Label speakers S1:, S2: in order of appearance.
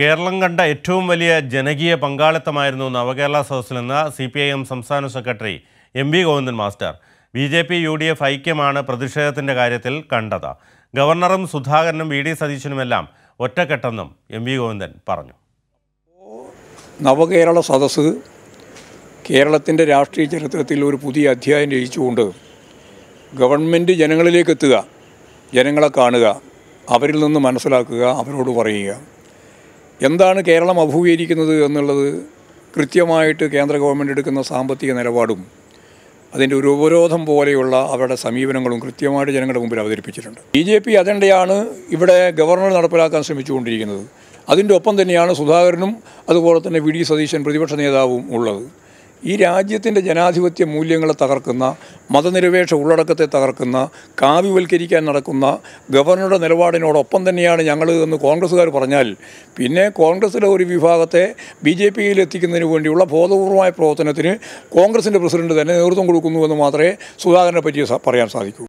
S1: കേരളം കണ്ട ഏറ്റവും വലിയ ജനകീയ പങ്കാളിത്തമായിരുന്നു നവകേരള നിന്ന് സി പി ഐ എം സംസ്ഥാന secretary M V Govindan master B J P U D F ഐക്യമാണ് പ്രതിഷേധത്തിൻ്റെ കാര്യത്തിൽ കണ്ടത് ഗവർണറും സുധാകരനും വി ഡി സതീശനുമെല്ലാം ഒറ്റക്കെട്ടെന്നും എം വി ഗോവിന്ദൻ പറഞ്ഞു
S2: നവകേരള സദസ്സ് കേരളത്തിൻ്റെ രാഷ്ട്രീയ ചരിത്രത്തിൽ ഒരു പുതിയ അധ്യായം രചിച്ചുകൊണ്ട് ഗവൺമെൻറ് ജനങ്ങളിലേക്ക് എത്തുക ജനങ്ങളെ കാണുക അവരിൽ നിന്ന് മനസ്സിലാക്കുക അവരോട് പറയുക എന്താണ് കേരളം അഭിമുഖീകരിക്കുന്നത് എന്നുള്ളത് കൃത്യമായിട്ട് കേന്ദ്ര ഗവൺമെൻറ് എടുക്കുന്ന സാമ്പത്തിക നിലപാടും അതിൻ്റെ ഒരു ഉപരോധം പോലെയുള്ള അവരുടെ സമീപനങ്ങളും കൃത്യമായിട്ട് ജനങ്ങളുടെ മുമ്പിൽ അവതരിപ്പിച്ചിട്ടുണ്ട് ബി ജെ പി അജണ്ടയാണ് ഇവിടെ ഗവർണർ നടപ്പിലാക്കാൻ ശ്രമിച്ചുകൊണ്ടിരിക്കുന്നത് അതിൻ്റെ ഒപ്പം തന്നെയാണ് സുധാകരനും അതുപോലെ തന്നെ വി ഡി സതീശൻ പ്രതിപക്ഷ നേതാവും ഉള്ളത് ഈ രാജ്യത്തിൻ്റെ ജനാധിപത്യ മൂല്യങ്ങളെ തകർക്കുന്ന മതനിരപേക്ഷ ഉള്ളടക്കത്തെ തകർക്കുന്ന കാവ്യവൽക്കരിക്കാൻ നടക്കുന്ന ഗവർണറുടെ നിലപാടിനോടൊപ്പം തന്നെയാണ് ഞങ്ങൾ എന്ന് കോൺഗ്രസ്സുകാർ പറഞ്ഞാൽ പിന്നെ കോൺഗ്രസ്സിലെ ഒരു വിഭാഗത്തെ ബി ജെ പിയിൽ എത്തിക്കുന്നതിന് വേണ്ടിയുള്ള ബോധപൂർവമായ പ്രവർത്തനത്തിന് കോൺഗ്രസിൻ്റെ പ്രസിഡന്റ് തന്നെ നേതൃത്വം കൊടുക്കുന്നുവെന്ന് മാത്രമേ സുധാകരനെ പറ്റി പറയാൻ സാധിക്കൂ